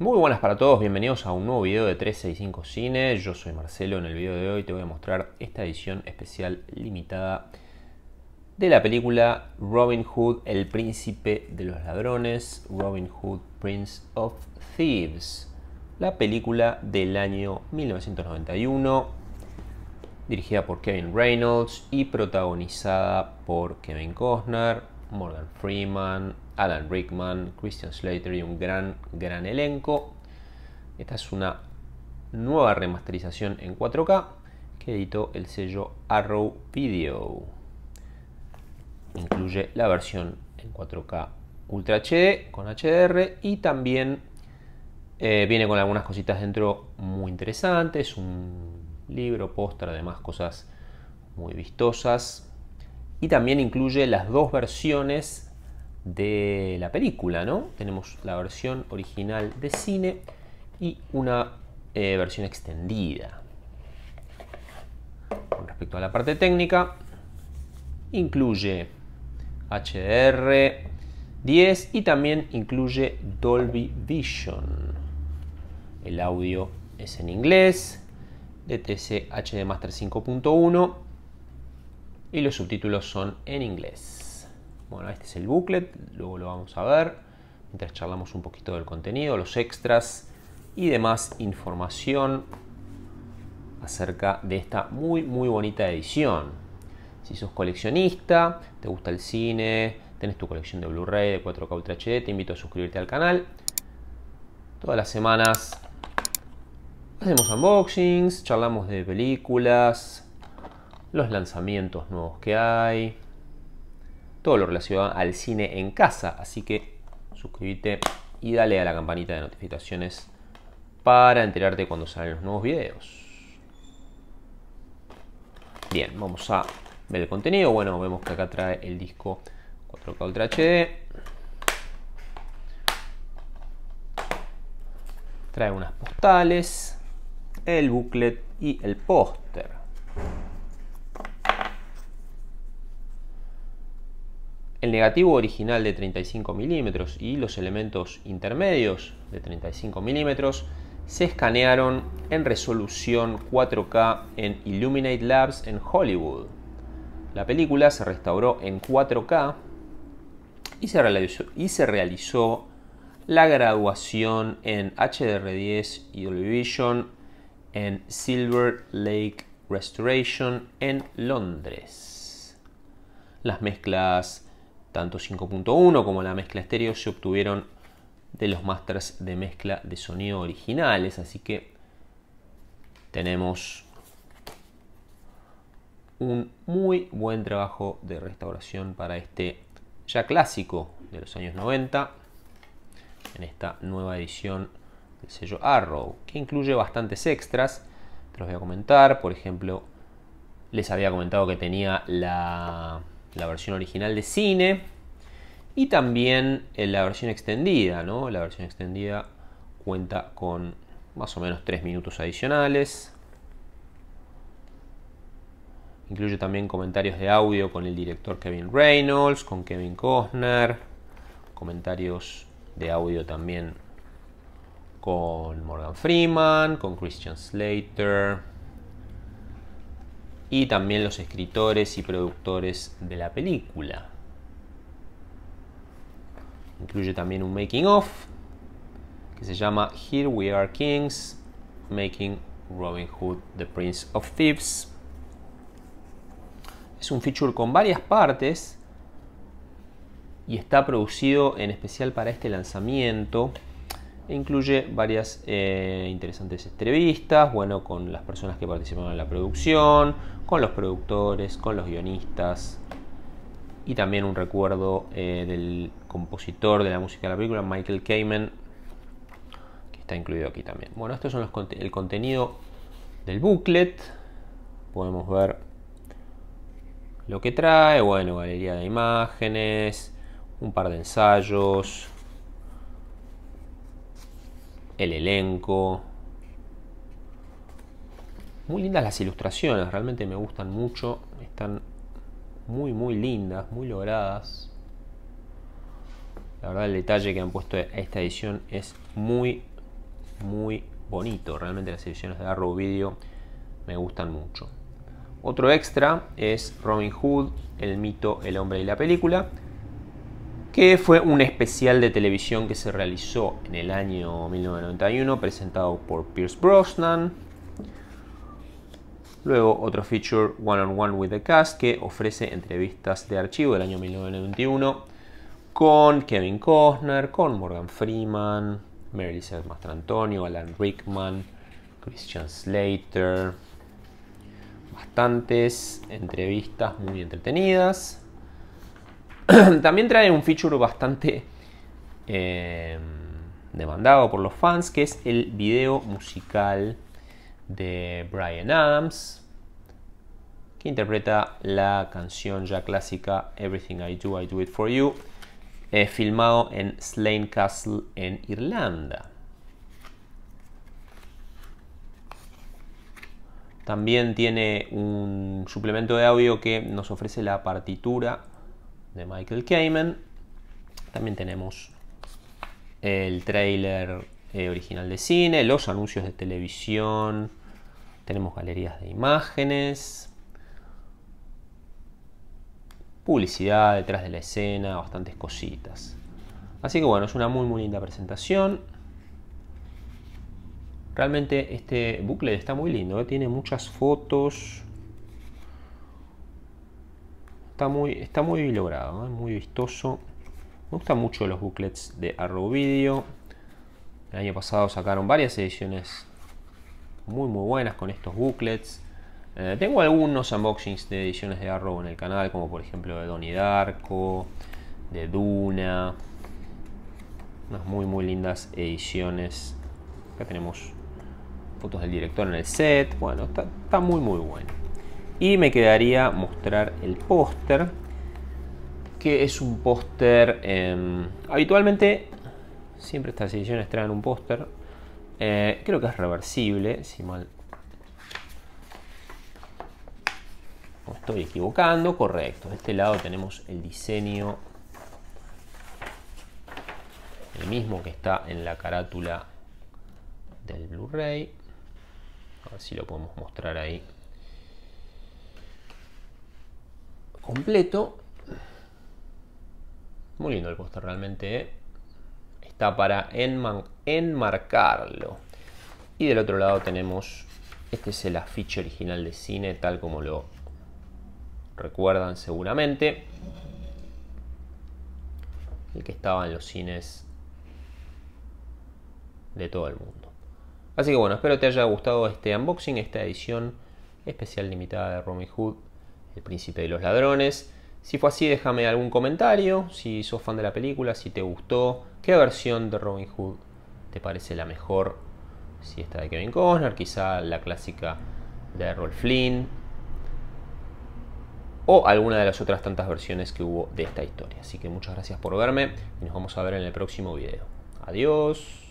Muy buenas para todos, bienvenidos a un nuevo video de 365 Cine. Yo soy Marcelo, en el video de hoy te voy a mostrar esta edición especial limitada de la película Robin Hood, el príncipe de los ladrones, Robin Hood, Prince of Thieves. La película del año 1991, dirigida por Kevin Reynolds y protagonizada por Kevin Costner, Morgan Freeman, Alan Rickman, Christian Slater y un gran, gran elenco. Esta es una nueva remasterización en 4K que editó el sello Arrow Video. Incluye la versión en 4K Ultra HD con HDR y también eh, viene con algunas cositas dentro muy interesantes, un libro, póster, además cosas muy vistosas y también incluye las dos versiones de la película, ¿no? Tenemos la versión original de cine y una eh, versión extendida. Con respecto a la parte técnica, incluye HDR 10 y también incluye Dolby Vision. El audio es en inglés, DTC HD Master 5.1 y los subtítulos son en inglés. Bueno, este es el booklet, luego lo vamos a ver mientras charlamos un poquito del contenido, los extras y demás información acerca de esta muy muy bonita edición. Si sos coleccionista, te gusta el cine, tenés tu colección de Blu-ray de 4K Ultra HD, te invito a suscribirte al canal. Todas las semanas hacemos unboxings, charlamos de películas, los lanzamientos nuevos que hay, todo lo relacionado al cine en casa. Así que suscríbete y dale a la campanita de notificaciones para enterarte cuando salen los nuevos videos. Bien, vamos a ver el contenido. Bueno, vemos que acá trae el disco 4K Ultra HD. Trae unas postales, el booklet y el póster. negativo original de 35 milímetros y los elementos intermedios de 35 milímetros se escanearon en resolución 4K en Illuminate Labs en Hollywood. La película se restauró en 4K y se realizó, y se realizó la graduación en HDR10 y Dolby Vision en Silver Lake Restoration en Londres. Las mezclas tanto 5.1 como la mezcla estéreo se obtuvieron de los masters de mezcla de sonido originales, así que tenemos un muy buen trabajo de restauración para este ya clásico de los años 90 en esta nueva edición del sello Arrow que incluye bastantes extras te los voy a comentar por ejemplo les había comentado que tenía la la versión original de cine y también eh, la versión extendida, ¿no? La versión extendida cuenta con más o menos tres minutos adicionales. Incluye también comentarios de audio con el director Kevin Reynolds, con Kevin Costner, comentarios de audio también con Morgan Freeman, con Christian Slater, y también los escritores y productores de la película. Incluye también un making of que se llama Here We Are Kings, Making Robin Hood, The Prince of Thieves. Es un feature con varias partes y está producido en especial para este lanzamiento. Incluye varias eh, interesantes entrevistas, bueno, con las personas que participaron en la producción, con los productores, con los guionistas y también un recuerdo eh, del compositor de la música de la película, Michael Kamen, que está incluido aquí también. Bueno, estos son el contenido del booklet. Podemos ver lo que trae, bueno, galería de imágenes, un par de ensayos, el elenco. Muy lindas las ilustraciones, realmente me gustan mucho. Están muy, muy lindas, muy logradas. La verdad el detalle que han puesto a esta edición es muy, muy bonito. Realmente las ediciones de Arrow Video me gustan mucho. Otro extra es Robin Hood, el mito, el hombre y la película que fue un especial de televisión que se realizó en el año 1991 presentado por Pierce Brosnan. Luego otro feature One on One with the Cast que ofrece entrevistas de archivo del año 1991 con Kevin Costner, con Morgan Freeman, Mary Elizabeth Mastrantonio, Alan Rickman, Christian Slater. Bastantes entrevistas muy entretenidas. también trae un feature bastante em, demandado por los fans, que es el video musical de Brian Adams, que interpreta la canción ya clásica Everything I Do, I Do It For You, eh, filmado en Slane Castle en Irlanda. También tiene un suplemento de audio que nos ofrece la partitura de Michael Kamen. También tenemos el trailer eh, original de cine, los anuncios de televisión, tenemos galerías de imágenes, publicidad detrás de la escena, bastantes cositas. Así que bueno, es una muy muy linda presentación. Realmente este bucle está muy lindo, ¿eh? tiene muchas fotos, Está muy, está muy logrado, ¿eh? muy vistoso. Me gustan mucho los booklets de Arrow Video. El año pasado sacaron varias ediciones muy muy buenas con estos booklets. Eh, tengo algunos unboxings de ediciones de Arrow en el canal, como por ejemplo de Donnie Darko, de Duna. Unas muy muy lindas ediciones. Acá tenemos fotos del director en el set. Bueno, está, está muy muy bueno. Y me quedaría mostrar el póster, que es un póster... Em, habitualmente, siempre estas ediciones traen un póster. Eh, creo que es reversible, si mal... No estoy equivocando, correcto. De este lado tenemos el diseño el mismo que está en la carátula del Blu-ray. A ver si lo podemos mostrar ahí. completo. Muy lindo el póster realmente. Eh. Está para enmarcarlo. Y del otro lado tenemos, este es el afiche original de cine, tal como lo recuerdan seguramente. El que estaba en los cines de todo el mundo. Así que bueno, espero te haya gustado este unboxing, esta edición especial limitada de Romy Hood príncipe de los ladrones. Si fue así, déjame algún comentario, si sos fan de la película, si te gustó, qué versión de Robin Hood te parece la mejor, si esta de Kevin Costner, quizá la clásica de Rolf Flynn, o alguna de las otras tantas versiones que hubo de esta historia. Así que muchas gracias por verme y nos vamos a ver en el próximo video. Adiós.